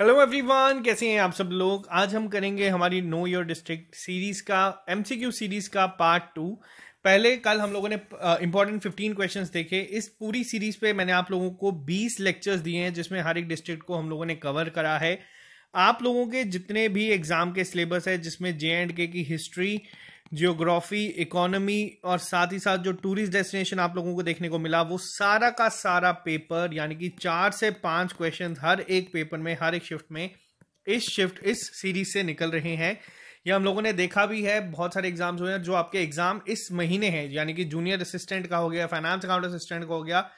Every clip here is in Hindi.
हेलो एवरीवन कैसे हैं आप सब लोग आज हम करेंगे हमारी नो योर डिस्ट्रिक्ट सीरीज का एमसीक्यू सीरीज का पार्ट टू पहले कल हम लोगों ने इंपॉर्टेंट फिफ्टीन क्वेश्चंस देखे इस पूरी सीरीज पे मैंने आप लोगों को बीस लेक्चर्स दिए हैं जिसमें हर एक डिस्ट्रिक्ट को हम लोगों ने कवर करा है आप लोगों के जितने भी एग्जाम के सिलेबस है जिसमें जे एंड के की हिस्ट्री जियोग्राफी इकोनॉमी और साथ ही साथ जो टूरिस्ट डेस्टिनेशन आप लोगों को देखने को मिला वो सारा का सारा पेपर यानी कि चार से पांच क्वेश्चन हर एक पेपर में हर एक शिफ्ट में इस शिफ्ट इस सीरीज से निकल रहे हैं ये हम लोगों ने देखा भी है बहुत सारे एग्जाम्स हुए हैं जो आपके एग्जाम इस महीने हैं यानी कि जूनियर असिस्टेंट का हो गया फाइनेंस अकाउंट असिस्टेंट का हो गया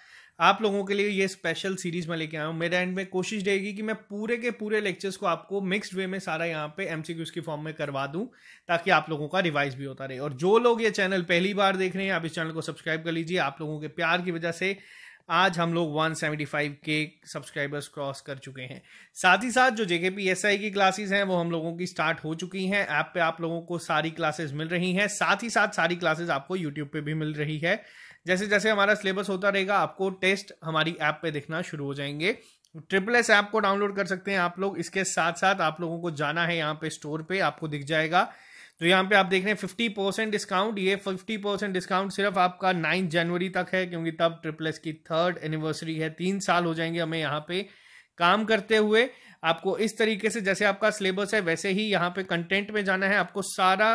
आप लोगों के लिए ये स्पेशल सीरीज मैं लेके आया हूँ मेरे एंड में कोशिश रहेगी कि मैं पूरे के पूरे लेक्चर्स को आपको मिक्स्ड वे में सारा यहाँ पे एम की फॉर्म में करवा दूँ ताकि आप लोगों का रिवाइज भी होता रहे और जो लोग ये चैनल पहली बार देख रहे हैं आप इस चैनल को सब्सक्राइब कर लीजिए आप लोगों के प्यार की वजह से आज हम लोग 175 के सब्सक्राइबर्स क्रॉस कर चुके हैं साथ ही साथ जो जेके पी एस आई की क्लासेस हैं वो हम लोगों की स्टार्ट हो चुकी हैं ऐप पे आप लोगों को सारी क्लासेस मिल रही हैं साथ ही साथ सारी क्लासेस आपको यूट्यूब पे भी मिल रही है जैसे जैसे हमारा सिलेबस होता रहेगा आपको टेस्ट हमारी ऐप पे देखना शुरू हो जाएंगे ट्रिपल एस ऐप को डाउनलोड कर सकते हैं आप लोग इसके साथ साथ आप लोगों को जाना है यहाँ पे स्टोर पे आपको दिख जाएगा तो यहाँ पे आप देख रहे हैं फिफ्टी परसेंट डिस्काउंट ये फिफ्टी परसेंट डिस्काउंट सिर्फ आपका नाइन जनवरी तक है क्योंकि तब ट्रिपल एस की थर्ड एनिवर्सरी है तीन साल हो जाएंगे हमें यहाँ पे काम करते हुए आपको इस तरीके से जैसे आपका सिलेबस है वैसे ही यहाँ पे कंटेंट में जाना है आपको सारा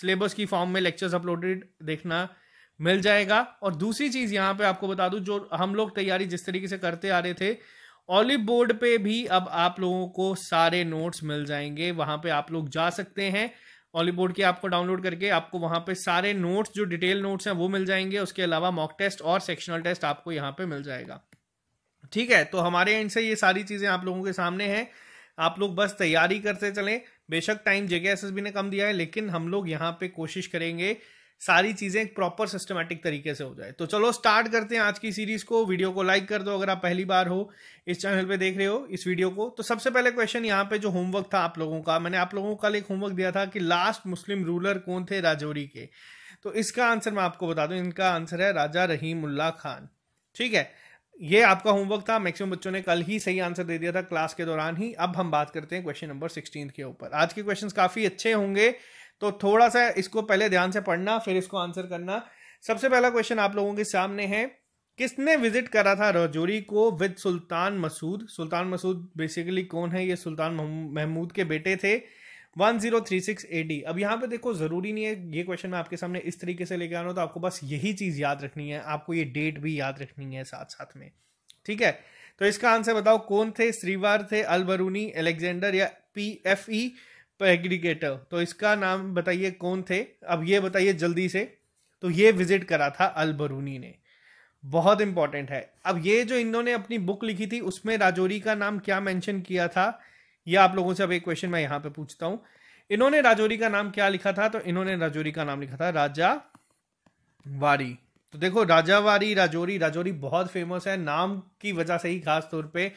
सिलेबस की फॉर्म में लेक्चर्स अपलोडेड देखना मिल जाएगा और दूसरी चीज यहाँ पे आपको बता दूं जो हम लोग तैयारी जिस तरीके से करते आ रहे थे ऑलिव बोर्ड पे भी अब आप लोगों को सारे नोट्स मिल जाएंगे वहां पे आप लोग जा सकते हैं ऑलिव बोर्ड की आपको डाउनलोड करके आपको वहां पे सारे नोट्स जो डिटेल नोट्स हैं वो मिल जाएंगे उसके अलावा मॉक टेस्ट और सेक्शनल टेस्ट आपको यहाँ पे मिल जाएगा ठीक है तो हमारे एंड से ये सारी चीजें आप लोगों के सामने हैं आप लोग बस तैयारी करते चले बेशक टाइम जेके एस ने कम दिया है लेकिन हम लोग यहाँ पे कोशिश करेंगे सारी चीज़ें एक प्रॉपर सिस्टमेटिक तरीके से हो जाए तो चलो स्टार्ट करते हैं आज की सीरीज़ को वीडियो को लाइक कर दो अगर आप पहली बार हो इस चैनल पे देख रहे हो इस वीडियो को तो सबसे पहले क्वेश्चन यहाँ पे जो होमवर्क था आप लोगों का मैंने आप लोगों को कल एक होमवर्क दिया था कि लास्ट मुस्लिम रूलर कौन थे राजौरी के तो इसका आंसर मैं आपको बता दूँ इनका आंसर है राजा रहीमुल्ला खान ठीक है ये आपका होमवर्क था मैक्सिमम बच्चों ने कल ही सही आंसर दे दिया था क्लास के दौरान ही अब हम बात करते हैं क्वेश्चन नंबर सिक्सटीन के ऊपर आज के क्वेश्चन काफ़ी अच्छे होंगे तो थोड़ा सा इसको पहले ध्यान से पढ़ना फिर इसको आंसर करना सबसे पहला क्वेश्चन आप लोगों के सामने है किसने विजिट करा था रजौरी को विद सुल्तान मसूद सुल्तान मसूद बेसिकली कौन है ये सुल्तान महमूद के बेटे थे 1036 थ्री अब यहाँ पे देखो ज़रूरी नहीं है ये क्वेश्चन मैं आपके सामने इस तरीके से लेकर आ रहा हूँ तो आपको बस यही चीज़ याद रखनी है आपको ये डेट भी याद रखनी है साथ साथ में ठीक है तो इसका आंसर बताओ कौन थे श्रीवार थे अलबरूनी एलेक्जेंडर या पी एफ ई -E, तो एग्रीगेटर तो इसका नाम बताइए कौन थे अब ये बताइए जल्दी से तो ये विजिट करा था अल बरूनी ने बहुत इंपॉर्टेंट है अब ये जो इन्होंने अपनी बुक लिखी थी उसमें राजौरी का नाम क्या मेंशन किया था ये आप लोगों से अब एक क्वेश्चन मैं यहां पे पूछता हूं इन्होंने राजौरी का नाम क्या लिखा था तो इन्होंने राजौरी का नाम लिखा था राजा वारी तो देखो वारी राजौरी राजौरी बहुत फेमस है नाम की वजह से ही खास तौर पे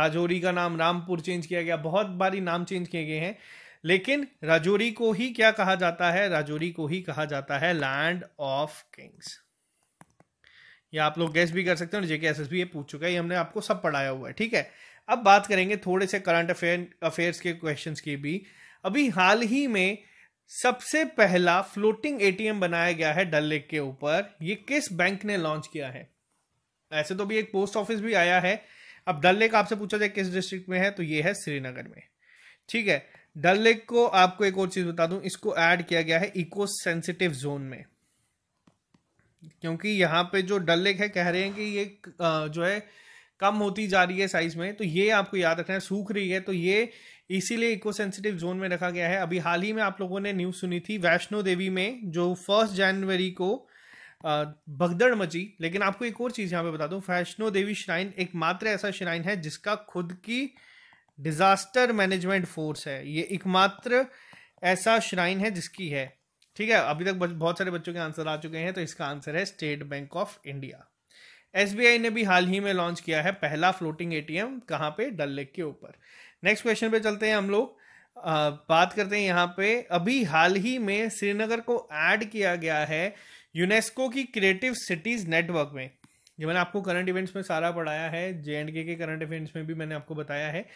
राजौरी का नाम रामपुर चेंज किया गया बहुत बारी नाम चेंज किए गए हैं लेकिन राजौरी को ही क्या कहा जाता है राजौरी को ही कहा जाता है लैंड ऑफ किंग्स ये आप लोग गैस भी कर सकते हो जेके एस एस बी ये पूछ चुका है ये हमने आपको सब पढ़ाया हुआ है ठीक है अब बात करेंगे थोड़े से करंट अफेयर अफेयर्स के क्वेश्चंस की भी अभी हाल ही में सबसे पहला फ्लोटिंग एटीएम बनाया गया है डल लेक के ऊपर ये किस बैंक ने लॉन्च किया है ऐसे तो भी एक पोस्ट ऑफिस भी आया है अब डल लेक आपसे पूछा जाए किस डिस्ट्रिक्ट में है तो ये है श्रीनगर में ठीक है डल लेक को आपको एक और चीज बता दूं इसको ऐड किया गया है इको सेंसिटिव जोन में क्योंकि यहां पे जो डल लेक है कह रहे हैं कि ये जो है कम होती जा रही है साइज में तो ये आपको याद रखना है सूख रही है तो ये इसीलिए इको सेंसिटिव जोन में रखा गया है अभी हाल ही में आप लोगों ने न्यूज़ सुनी थी वैष्णो देवी में जो फर्स्ट जनवरी को भगदड़ मची लेकिन आपको एक और चीज़ यहाँ पे बता दू वैष्णो देवी श्राइन एक मात्र ऐसा श्राइन है जिसका खुद की डिज़ास्टर मैनेजमेंट फोर्स है ये एकमात्र ऐसा श्राइन है जिसकी है ठीक है अभी तक बहुत सारे बच्चों के आंसर आ चुके हैं तो इसका आंसर है state bank of India S ने भी हाल ही में लॉन्च किया है पहला फ्लोटिंग ए टी एम पे डल लेक के ऊपर नेक्स्ट क्वेश्चन पे चलते हैं हम लोग आ, बात करते हैं यहाँ पे अभी हाल ही में श्रीनगर को ऐड किया गया है यूनेस्को की क्रिएटिव सिटीज़ नेटवर्क में जो मैंने आपको करंट इवेंट्स में सारा पढ़ाया है J and K current events में भी मैंने आपको बताया है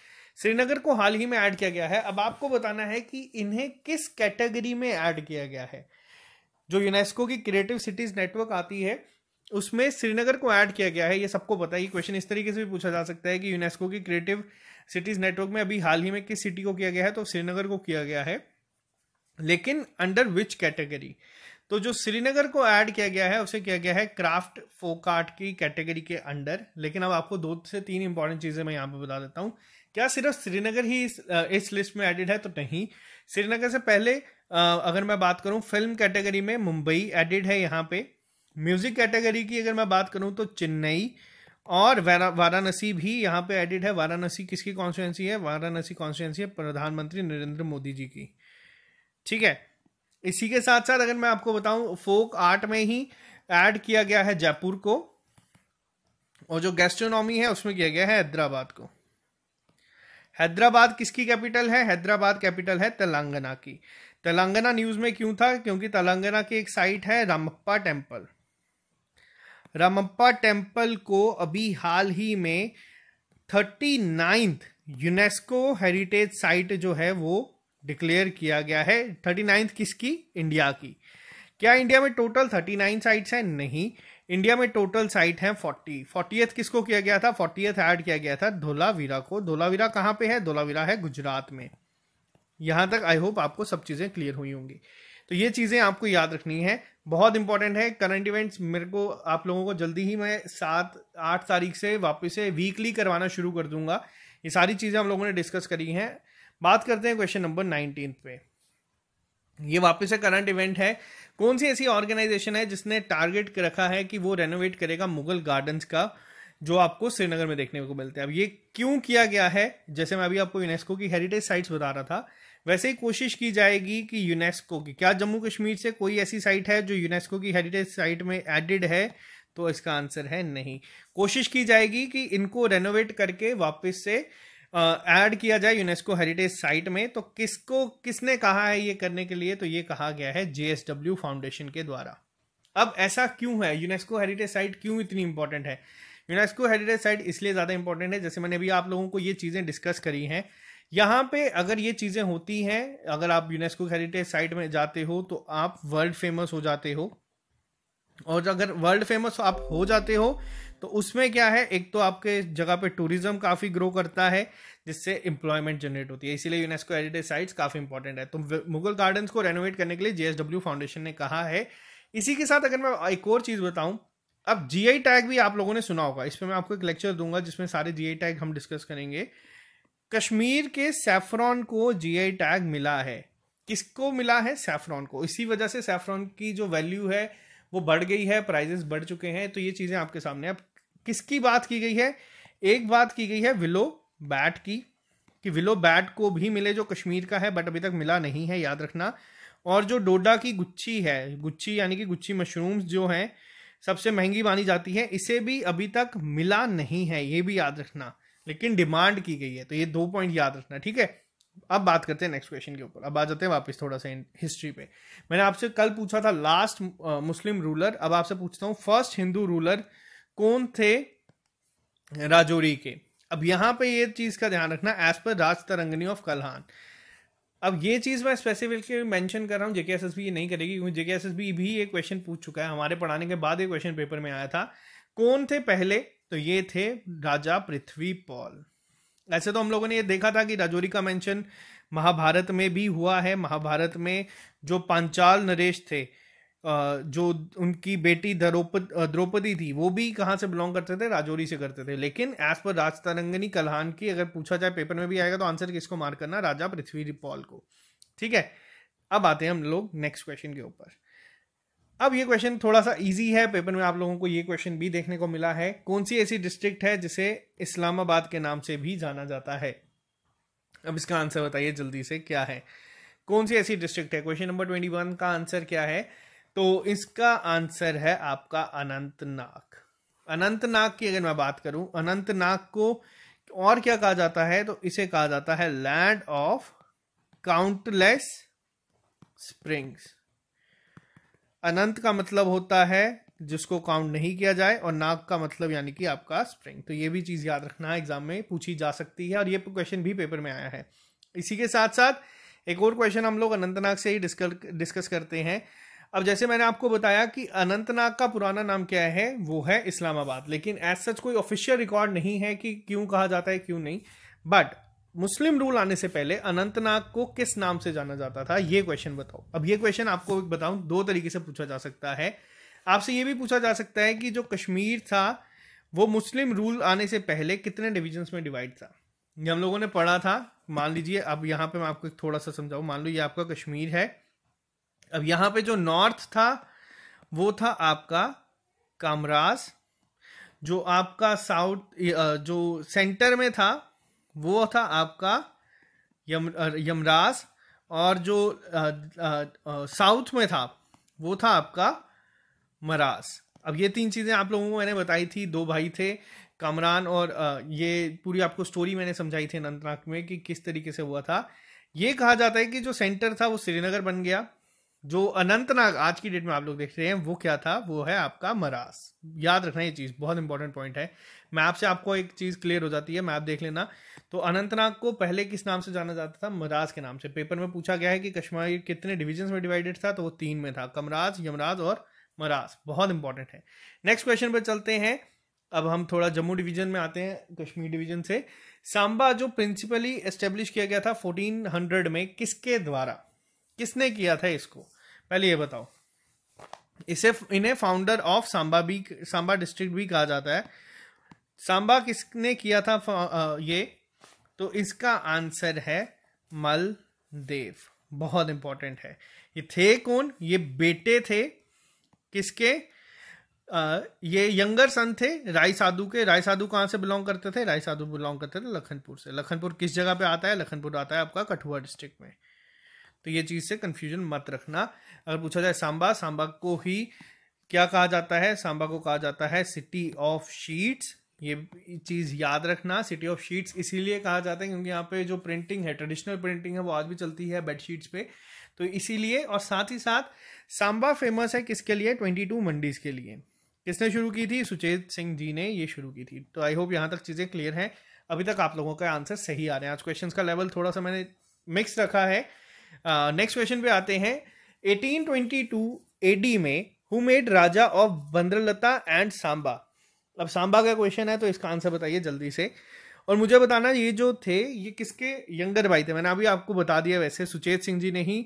श्रीनगर को हाल ही में ऐड किया गया है अब आपको बताना है कि इन्हें किस कैटेगरी में ऐड किया गया है जो यूनेस्को की क्रिएटिव सिटीज नेटवर्क आती है उसमें श्रीनगर को ऐड किया गया है ये सबको पता है क्वेश्चन इस तरीके से भी पूछा जा सकता है कि यूनेस्को की क्रिएटिव सिटीज नेटवर्क में अभी हाल ही में किस सिटी को किया गया है तो श्रीनगर को किया गया है लेकिन अंडर विच कैटेगरी तो जो श्रीनगर को ऐड किया गया है उसे किया गया है क्राफ्ट फोक आर्ट की कैटेगरी के अंडर लेकिन अब आपको दो से तीन इंपॉर्टेंट चीज़ें मैं यहाँ पे बता देता हूँ क्या सिर्फ श्रीनगर ही इस, इस लिस्ट में एडिड है तो नहीं श्रीनगर से पहले अगर मैं बात करूं फिल्म कैटेगरी में मुंबई एडिड है यहाँ पे म्यूजिक कैटेगरी की अगर मैं बात करूं तो चेन्नई और वाराणसी भी यहाँ पे एडिड है वाराणसी किसकी कॉन्स्टिट्यूंसी है वाराणसी कॉन्स्टिट्यूंसी है प्रधानमंत्री नरेंद्र मोदी जी की ठीक है इसी के साथ साथ अगर मैं आपको बताऊं फोक आर्ट में ही ऐड किया गया है जयपुर को और जो गेस्ट्रोनॉमी है उसमें किया गया है हैदराबाद को हैदराबाद किसकी कैपिटल है हैदराबाद कैपिटल है तेलंगाना की तेलंगाना न्यूज़ में क्यों था क्योंकि तेलंगाना की एक साइट है रामप्पा टेम्पल रामप्पा टेम्पल को अभी हाल ही में thirty ninth UNESCO heritage site जो है वो डिक्लेयर किया गया है थर्टी नाइन्थ किसकी इंडिया की क्या इंडिया में टोटल थर्टी नाइन साइट्स हैं नहीं इंडिया में टोटल साइट हैं फोर्टी किसको किया गया था फोर्टी ऐड किया गया था धोलावीरा को धोलावीरा कहाँ पे है धोलावीरा है गुजरात में यहाँ तक आई होप आपको सब चीज़ें क्लियर हुई होंगी तो ये चीज़ें आपको याद रखनी है बहुत इंपॉर्टेंट है करंट इवेंट्स मेरे को आप लोगों को जल्दी ही मैं सात आठ तारीख से वापस से वीकली करवाना शुरू कर दूंगा ये सारी चीज़ें हम लोगों ने डिस्कस करी हैं बात करते हैं क्वेश्चन नंबर नाइनटीन पे ये वापस से करंट इवेंट है कौन सी ऐसी ऑर्गेनाइजेशन है जिसने टारगेट रखा है कि वो रेनोवेट करेगा मुगल गार्डन्स का जो आपको श्रीनगर में देखने को मिलते हैं अब ये क्यों किया गया है जैसे मैं अभी आपको यूनेस्को की हेरिटेज साइट्स बता रहा था वैसे ही कोशिश की जाएगी कि यूनेस्को की क्या जम्मू कश्मीर से कोई ऐसी साइट है जो यूनेस्को की हेरिटेज साइट में एडिड है तो इसका आंसर है नहीं कोशिश की जाएगी कि इनको रेनोवेट करके वापस से ऐड uh, किया जाए यूनेस्को हेरिटेज साइट में तो किसको किसने कहा है ये करने के लिए तो ये कहा गया है जेएसडब्ल्यू फाउंडेशन के द्वारा अब ऐसा क्यों है यूनेस्को हेरिटेज साइट क्यों इतनी इंपॉर्टेंट है यूनेस्को हेरिटेज साइट इसलिए ज़्यादा इंपॉर्टेंट है जैसे मैंने अभी आप लोगों को ये चीज़ें डिस्कस करी हैं यहाँ पे अगर ये चीज़ें होती हैं अगर आप यूनेस्को हेरिटेज साइट में जाते हो तो आप वर्ल्ड फेमस हो जाते हो और अगर वर्ल्ड फेमस आप हो जाते हो तो उसमें क्या है एक तो आपके जगह पे टूरिज्म काफ़ी ग्रो करता है जिससे एम्प्लॉयमेंट जनरेट होती है इसीलिए यूनेस्को हेरिटेज साइट्स काफ़ी इंपॉर्टेंट है तो मुगल गार्डन्स को रेनोवेट करने के लिए जीएसडब्ल्यू फाउंडेशन ने कहा है इसी के साथ अगर मैं एक और चीज़ बताऊँ अब जी टैग भी आप लोगों ने सुना होगा इस पर मैं आपको एक लेक्चर दूंगा जिसमें सारे जी टैग हम डिस्कस करेंगे कश्मीर के सैफरॉन को जी टैग मिला है किसको मिला है सेफ्रॉन को इसी वजह से सैफरॉन की जो वैल्यू है वो बढ़ गई है प्राइजेस बढ़ चुके हैं तो ये चीज़ें आपके सामने अब किसकी बात की गई है एक बात की गई है विलो बैट की कि विलो बैट को भी मिले जो कश्मीर का है बट अभी तक मिला नहीं है याद रखना और जो डोडा की गुच्छी है गुच्छी यानी कि गुच्छी मशरूम्स जो हैं सबसे महंगी मानी जाती है इसे भी अभी तक मिला नहीं है ये भी याद रखना लेकिन डिमांड की गई है तो ये दो पॉइंट याद रखना ठीक है अब बात करते हैं नेक्स्ट क्वेश्चन के ऊपर अब आ जाते हैं वापस थोड़ा सा हिस्ट्री पे मैंने आपसे कल पूछा था लास्ट मुस्लिम रूलर अब आपसे पूछता हूँ फर्स्ट हिंदू रूलर कौन थे राजौरी के अब यहाँ पे ये चीज़ का ध्यान रखना एज पर राज तरंगनी ऑफ कलहान अब ये चीज़ मैं स्पेसिफिकली मैंशन कर रहा हूँ जेके एस ये नहीं करेगी क्योंकि जेके एस भी ये क्वेश्चन पूछ चुका है हमारे पढ़ाने के बाद ये क्वेश्चन पेपर में आया था कौन थे पहले तो ये थे राजा पृथ्वी पॉल ऐसे तो हम लोगों ने ये देखा था कि राजौरी का मेंशन महाभारत में भी हुआ है महाभारत में जो पांचाल नरेश थे जो उनकी बेटी द्रौपदी थी वो भी कहाँ से बिलोंग करते थे राजौरी से करते थे लेकिन एज पर राज तरंगनी कल्हान की अगर पूछा जाए पेपर में भी आएगा तो आंसर किसको मार करना राजा पृथ्वी पॉल को ठीक है अब आते हैं हम लोग नेक्स्ट क्वेश्चन के ऊपर अब ये क्वेश्चन थोड़ा सा इजी है पेपर में आप लोगों को ये क्वेश्चन भी देखने को मिला है कौन सी ऐसी डिस्ट्रिक्ट है जिसे इस्लामाबाद के नाम से भी जाना जाता है अब इसका आंसर बताइए जल्दी से क्या है कौन सी ऐसी डिस्ट्रिक्ट है क्वेश्चन नंबर ट्वेंटी वन का आंसर क्या है तो इसका आंसर है आपका अनंतनाग अनंतनाग की अगर मैं बात करूं अनंतनाग को और क्या कहा जाता है तो इसे कहा जाता है land of countless springs Anant का मतलब होता है जिसको काउंट नहीं किया जाए और नाग का मतलब यानी कि आपका स्प्रिंग तो ये भी चीज़ याद रखना है एग्जाम में पूछी जा सकती है और ये क्वेश्चन भी पेपर में आया है इसी के साथ साथ एक और क्वेश्चन हम लोग अनंतनाग से ही डिस्कस डिस्कस करते हैं अब जैसे मैंने आपको बताया कि अनंतनाग का पुराना नाम क्या है वो है इस्लामाबाद लेकिन एज सच कोई ऑफिशियल रिकॉर्ड नहीं है कि क्यों कहा जाता है क्यों नहीं बट मुस्लिम रूल आने से पहले अनंतनाग को किस नाम से जाना जाता था ये क्वेश्चन बताओ अब ये क्वेश्चन आपको बताऊं दो तरीके से पूछा जा सकता है आपसे ये भी पूछा जा सकता है कि जो कश्मीर था वो मुस्लिम रूल आने से पहले कितने डिविजन्स में डिवाइड था ये हम लोगों ने पढ़ा था मान लीजिए अब यहाँ पे मैं आपको थोड़ा सा समझाऊँ मान लो ये आपका कश्मीर है अब यहाँ पे जो नॉर्थ था वो था आपका कामराज जो आपका साउथ जो सेंटर में था वो था आपका यम यमराज और जो साउथ में था वो था आपका मराज अब ये तीन चीज़ें आप लोगों को मैंने बताई थी दो भाई थे कामरान और ये पूरी आपको स्टोरी मैंने समझाई थी अनंतनाग में कि किस तरीके से हुआ था ये कहा जाता है कि जो सेंटर था वो श्रीनगर बन गया जो अनंतनाग आज की डेट में आप लोग देख रहे हैं वो क्या था वो है आपका मरास याद रखना ये चीज़ बहुत इंपॉर्टेंट पॉइंट है मैप से आपको एक चीज़ क्लियर हो जाती है मैप देख लेना तो अनंतनाग को पहले किस नाम से जाना जाता था मराज के नाम से पेपर में पूछा गया है कि कश्मीर कितने डिविजन में डिवाइडेड था तो वो तीन में था कमराज यमराज और मराज बहुत इंपॉर्टेंट है नेक्स्ट क्वेश्चन पर चलते हैं अब हम थोड़ा जम्मू डिवीजन में आते हैं कश्मीर डिवीजन से सांबा जो प्रिंसिपली एस्टेब्लिश किया गया था 1400 में किसके द्वारा किसने किया था इसको पहले ये बताओ इसे इन्हें फाउंडर ऑफ सांबा भी सांबा डिस्ट्रिक्ट भी कहा जाता है सांबा किसने किया था ये तो इसका आंसर है मलदेव बहुत इंपॉर्टेंट है ये थे कौन ये बेटे थे किसके आ, ये यंगर सन थे राय साधु के राय साधु कहाँ से बिलोंग करते थे राय साधु बिलोंग करते थे लखनपुर से लखनपुर किस जगह पे आता है लखनपुर आता है आपका कठुआ डिस्ट्रिक्ट में तो ये चीज़ से कंफ्यूजन मत रखना अगर पूछा जाए सांबा सांबा को ही क्या कहा जाता है सांबा को कहा जाता है सिटी ऑफ शीट्स ये चीज़ याद रखना सिटी ऑफ शीट्स इसीलिए कहा जाता है क्योंकि यहाँ पे जो प्रिंटिंग है ट्रेडिशनल प्रिंटिंग है वो आज भी चलती है बेड शीट्स पे तो इसीलिए और साथ ही साथ सांबा फेमस है किसके लिए ट्वेंटी टू मंडीज़ के लिए किसने शुरू की थी सुचेत सिंह जी ने ये शुरू की थी तो आई होप यहाँ तक चीज़ें क्लियर हैं अभी तक आप लोगों का आंसर सही आ रहे हैं आज क्वेश्चन का लेवल थोड़ा सा मैंने मिक्स रखा है नेक्स्ट क्वेश्चन पे आते हैं 1822 एडी में who made raja of Bandralta and Samba अब सांबा का क्वेश्चन है तो इसका आंसर बताइए जल्दी से और मुझे बताना ये जो थे ये किसके यंगर भाई थे मैंने अभी आपको बता दिया वैसे सुचेत सिंह जी ने ही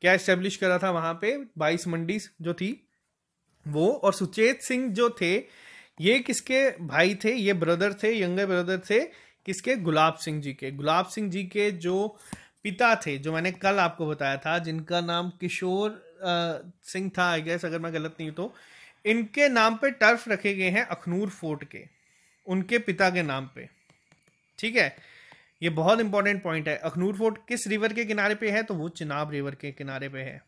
क्या इस्टेब्लिश करा था वहाँ पे बाईस मंडी जो थी वो और सुचेत सिंह जो थे ये किसके भाई थे ये ब्रदर थे यंगर ब्रदर थे किसके गुलाब सिंह जी के गुलाब सिंह जी के जो पिता थे जो मैंने कल आपको बताया था जिनका नाम किशोर सिंह था आई गेस अगर मैं गलत नहीं हूँ तो इनके नाम पे टर्फ रखे गए हैं अखनूर फोर्ट के उनके पिता के नाम पे ठीक है ये बहुत इंपॉर्टेंट पॉइंट है अखनूर फोर्ट किस रिवर के किनारे पे है तो वो चिनाब रिवर के किनारे पे है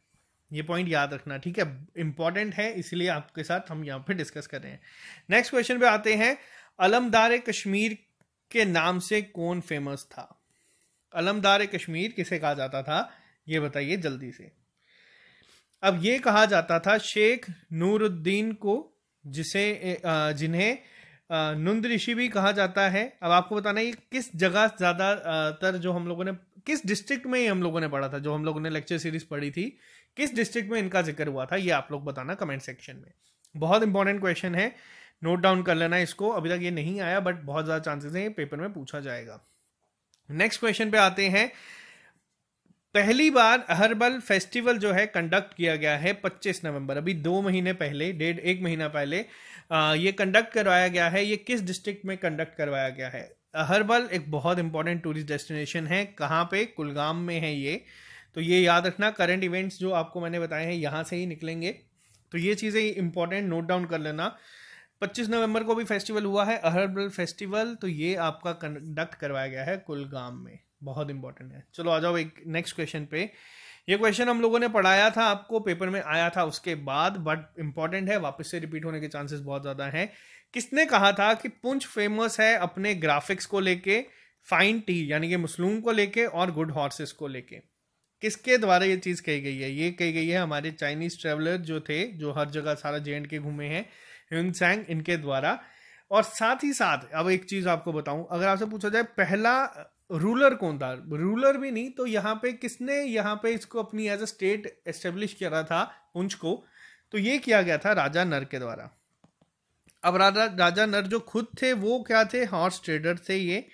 ये पॉइंट याद रखना ठीक है इंपॉर्टेंट है इसलिए आपके साथ हम यहाँ पे डिस्कस कर रहे हैं नेक्स्ट क्वेश्चन पे आते हैं अलमदार कश्मीर के नाम से कौन फेमस था अलमदार कश्मीर किसे कहा जाता था ये बताइए जल्दी से अब ये कहा जाता था शेख नूरुद्दीन को जिसे जिन्हें नुंद ऋषि भी कहा जाता है अब आपको बताना ये किस जगह ज़्यादातर जो हम लोगों ने किस डिस्ट्रिक्ट में ही हम लोगों ने पढ़ा था जो हम लोगों ने लेक्चर सीरीज पढ़ी थी किस डिस्ट्रिक्ट में इनका जिक्र हुआ था ये आप लोग बताना कमेंट सेक्शन में बहुत इंपॉर्टेंट क्वेश्चन है नोट डाउन कर लेना इसको अभी तक ये नहीं आया बट बहुत ज़्यादा चांसेस हैं पेपर में पूछा जाएगा नेक्स्ट क्वेश्चन पे आते हैं पहली बार हर्बल फेस्टिवल जो है कंडक्ट किया गया है 25 नवंबर अभी दो महीने पहले डेढ़ एक महीना पहले आ, ये कंडक्ट करवाया गया है ये किस डिस्ट्रिक्ट में कंडक्ट करवाया गया है हर्बल एक बहुत इंपॉर्टेंट टूरिस्ट डेस्टिनेशन है कहाँ पे कुलगाम में है ये तो ये याद रखना करंट इवेंट्स जो आपको मैंने बताए हैं यहाँ से ही निकलेंगे तो ये चीज़ें इंपॉर्टेंट नोट डाउन कर लेना 25 नवंबर को भी फेस्टिवल हुआ है अहरबल फेस्टिवल तो ये आपका कंडक्ट करवाया गया है कुलगाम में बहुत इंपॉर्टेंट है चलो आ जाओ एक नेक्स्ट क्वेश्चन पे ये क्वेश्चन हम लोगों ने पढ़ाया था आपको पेपर में आया था उसके बाद बट इंपॉर्टेंट है वापस से रिपीट होने के चांसेस बहुत ज़्यादा हैं किसने कहा था कि पुंछ फेमस है अपने ग्राफिक्स को लेके फाइन टी यानी कि मुस्लूम को लेके और गुड हॉर्सेस को लेके किसके द्वारा ये चीज़ कही गई है ये कही गई है हमारे चाइनीज ट्रेवलर जो थे जो हर जगह सारा जे के घूमे हैं ह्यून सैंग इनके द्वारा और साथ ही साथ अब एक चीज़ आपको बताऊं अगर आपसे पूछा जाए पहला रूलर कौन था रूलर भी नहीं तो यहाँ पे किसने यहाँ पे इसको अपनी एज अ स्टेट एस्टेब्लिश करा था पुंछ को तो ये किया गया था राजा नर के द्वारा अब राजा राजा नर जो खुद थे वो क्या थे हॉर्स ट्रेडर थे ये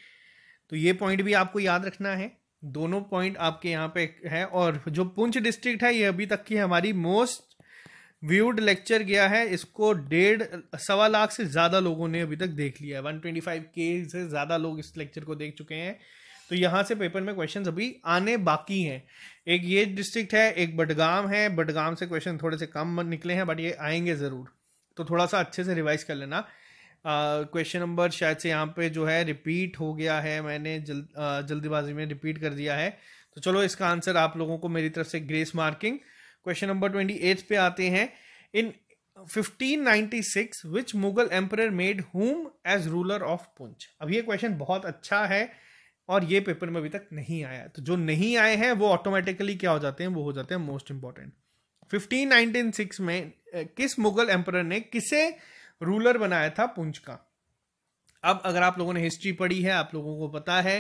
तो ये पॉइंट भी आपको याद रखना है दोनों पॉइंट आपके यहाँ पे है और जो पुंछ डिस्ट्रिक्ट है ये अभी तक की हमारी मोस्ट व्यूड लेक्चर गया है इसको डेढ़ सवा लाख से ज़्यादा लोगों ने अभी तक देख लिया है वन ट्वेंटी फाइव के से ज़्यादा लोग इस लेक्चर को देख चुके हैं तो यहाँ से पेपर में क्वेश्चन अभी आने बाकी हैं एक ये डिस्ट्रिक्ट है एक बडगाम है बडगाम से क्वेश्चन थोड़े से कम निकले हैं बट ये आएंगे ज़रूर तो थोड़ा सा अच्छे से रिवाइज कर लेना क्वेश्चन नंबर शायद से यहाँ पे जो है रिपीट हो गया है मैंने जल, जल्दीबाजी में रिपीट कर दिया है तो चलो इसका आंसर आप लोगों को मेरी तरफ से grace marking question number twenty eight पे आते हैं in 1596 which Mughal emperor made whom as ruler of Poonch अब ये क्वेश्चन बहुत अच्छा है और ये पेपर में अभी तक नहीं आया तो जो नहीं आए हैं वो ऑटोमेटिकली क्या हो जाते हैं वो हो जाते हैं मोस्ट इंपॉर्टेंट 1596 में किस मुगल एम्पर ने किसे रूलर बनाया था पुंछ का अब अगर आप लोगों ने हिस्ट्री पढ़ी है आप लोगों को पता है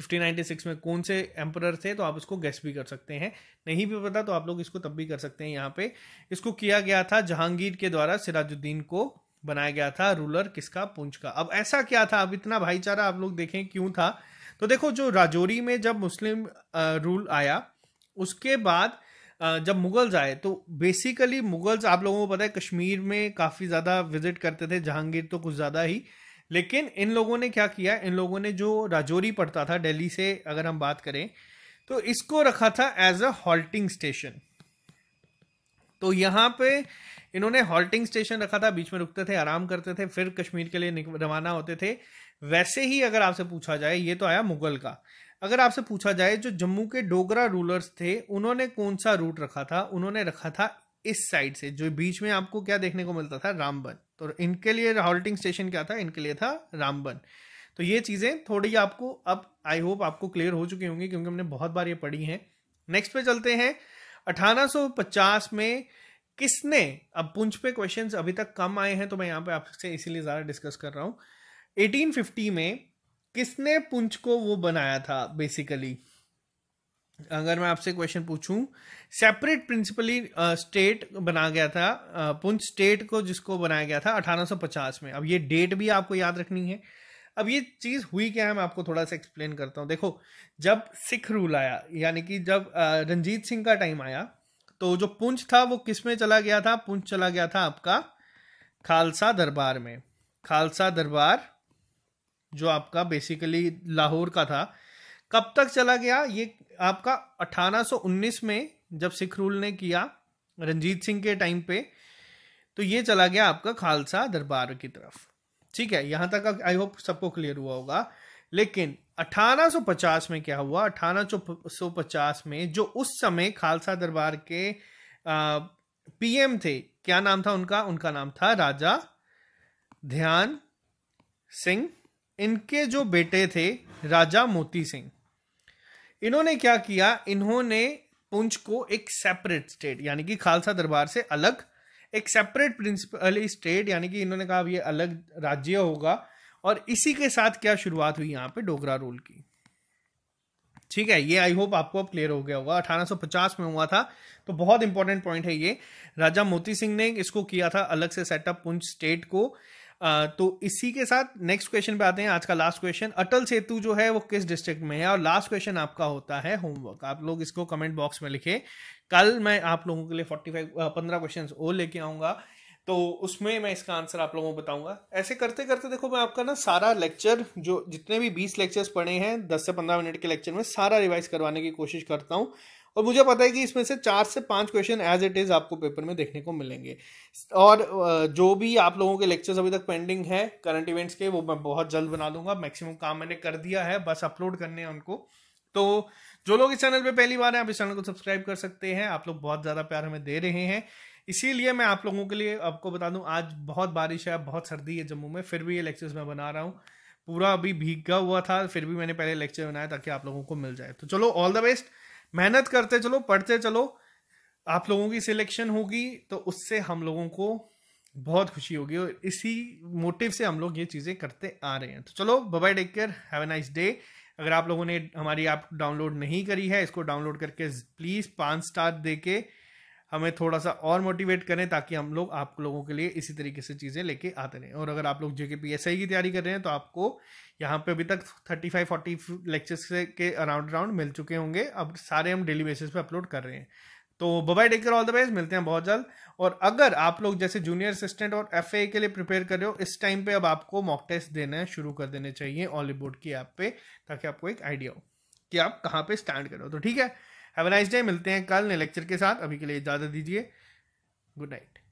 1596 में कौन से एम्पर थे तो आप इसको गैस भी कर सकते हैं नहीं भी पता तो आप लोग इसको तब भी कर सकते हैं यहाँ पे इसको किया गया था जहांगीर के द्वारा सिराजुद्दीन को बनाया गया था रूलर किसका पुंछ का अब ऐसा क्या था अब इतना भाईचारा आप लोग देखें क्यों था तो देखो जो राजौरी में जब मुस्लिम रूल आया उसके बाद जब मुगल्स आए तो बेसिकली मुगल्स आप लोगों को पता है कश्मीर में काफ़ी ज़्यादा विजिट करते थे जहांगीर तो कुछ ज़्यादा ही लेकिन इन लोगों ने क्या किया इन लोगों ने जो राजौरी पड़ता था दिल्ली से अगर हम बात करें तो इसको रखा था एज अ हॉल्टिंग स्टेशन तो यहाँ पे इन्होंने हॉल्टिंग स्टेशन रखा था बीच में रुकते थे आराम करते थे फिर कश्मीर के लिए रवाना होते थे वैसे ही अगर आपसे पूछा जाए ये तो आया मुगल का अगर आपसे पूछा जाए जो जम्मू के डोगरा रूलर्स थे उन्होंने कौन सा रूट रखा था उन्होंने रखा था इस साइड से जो बीच में आपको क्या देखने को मिलता था रामबन तो इनके लिए हॉल्टिंग स्टेशन क्या था इनके लिए था रामबन तो ये चीज़ें थोड़ी आपको अब आई होप आपको क्लियर हो चुकी होंगी क्योंकि हमने बहुत बार ये पढ़ी हैं नेक्स्ट पे चलते हैं 1850 में किसने अब पुंछ पे क्वेश्चंस अभी तक कम आए हैं तो मैं यहाँ पे आपसे इसीलिए ज़्यादा डिस्कस कर रहा हूँ 1850 में किसने पुंछ को वो बनाया था बेसिकली अगर मैं आपसे क्वेश्चन पूछूं सेपरेट प्रिंसिपली स्टेट बना गया था uh, पुंछ स्टेट को जिसको बनाया गया था 1850 में अब ये डेट भी आपको याद रखनी है अब ये चीज़ हुई क्या है मैं आपको थोड़ा सा एक्सप्लेन करता हूँ देखो जब सिख रूल आया यानी कि जब uh, रंजीत सिंह का टाइम आया तो जो पुंछ था वो किस में चला गया था पुंछ चला गया था आपका खालसा दरबार में खालसा दरबार जो आपका बेसिकली लाहौर का था कब तक चला गया ये आपका 1819 में जब सिख रूल ने किया रंजीत सिंह के टाइम पे तो ये चला गया आपका खालसा दरबार की तरफ ठीक है यहां तक आई होप सबको क्लियर हुआ होगा लेकिन 1850 में क्या हुआ 1850 में जो उस समय खालसा दरबार के पीएम थे क्या नाम था उनका उनका नाम था राजा ध्यान सिंह इनके जो बेटे थे राजा मोती सिंह इन्होंने क्या किया इन्होंने पुंछ को एक सेपरेट स्टेट यानी कि खालसा दरबार से अलग एक सेपरेट प्रिंसिपल स्टेट यानी कि इन्होंने कहा ये अलग राज्य होगा और इसी के साथ क्या शुरुआत हुई यहाँ पे डोगरा रूल की ठीक है ये आई होप आपको अब क्लियर हो गया होगा 1850 में हुआ था तो बहुत इंपॉर्टेंट पॉइंट है ये राजा मोती सिंह ने इसको किया था अलग से सेटअप पुंछ स्टेट को तो इसी के साथ नेक्स्ट क्वेश्चन पे आते हैं आज का लास्ट क्वेश्चन अटल सेतु जो है वो किस डिस्ट्रिक्ट में है और लास्ट क्वेश्चन आपका होता है होमवर्क आप लोग इसको कमेंट बॉक्स में लिखे कल मैं आप लोगों के लिए फोर्टी फाइव पंद्रह क्वेश्चन और लेके आऊंगा तो उसमें मैं इसका आंसर आप लोगों को बताऊंगा ऐसे करते करते देखो मैं आपका ना सारा लेक्चर जो जितने भी बीस लेक्चर्स पढ़े हैं दस से पंद्रह मिनट के लेक्चर में सारा रिवाइज करवाने की कोशिश करता हूँ और मुझे पता है कि इसमें से चार से पांच क्वेश्चन एज इट इज़ आपको पेपर में देखने को मिलेंगे और जो भी आप लोगों के लेक्चर्स अभी तक पेंडिंग है करंट इवेंट्स के वो मैं बहुत जल्द बना दूंगा मैक्सिमम काम मैंने कर दिया है बस अपलोड करने हैं उनको तो जो लोग इस चैनल पे पहली बार हैं आप इस चैनल को सब्सक्राइब कर सकते हैं आप लोग बहुत ज़्यादा प्यार हमें दे रहे हैं इसीलिए मैं आप लोगों के लिए आपको बता दूं आज बहुत बारिश है बहुत सर्दी है जम्मू में फिर भी ये लेक्चर्स मैं बना रहा हूँ पूरा अभी भीगा हुआ था फिर भी मैंने पहले लेक्चर बनाया ताकि आप लोगों को मिल जाए तो चलो ऑल द बेस्ट मेहनत करते चलो पढ़ते चलो आप लोगों की सिलेक्शन होगी तो उससे हम लोगों को बहुत खुशी होगी और इसी मोटिव से हम लोग ये चीज़ें करते आ रहे हैं तो चलो bye take care have a nice day अगर आप लोगों ने हमारी ऐप डाउनलोड नहीं करी है इसको डाउनलोड करके प्लीज़ पाँच स्टार दे के हमें थोड़ा सा और मोटिवेट करें ताकि हम लोग आप लोगों के लिए इसी तरीके से चीज़ें लेके आते रहें और अगर आप लोग जे पी एस आई की तैयारी कर रहे हैं तो आपको यहाँ पे अभी तक थर्टी फाइव फोर्टी लेक्चर्स के अराउंड अराउंड मिल चुके होंगे अब सारे हम डेली बेसिस पे अपलोड कर रहे हैं तो bye bye take care all the best मिलते हैं बहुत जल्द और अगर आप लोग जैसे जूनियर असिस्टेंट और एफ के लिए प्रिपेयर कर रहे हो इस टाइम पे अब आपको मॉक टेस्ट देना शुरू कर देने चाहिए ऑली बोर्ड की ऐप पे ताकि आपको एक आइडिया हो कि आप कहाँ पे स्टैंड करो तो ठीक है हैव नाइस डे मिलते हैं कल नए लेक्चर के साथ अभी के लिए इजाज़त दीजिए गुड नाइट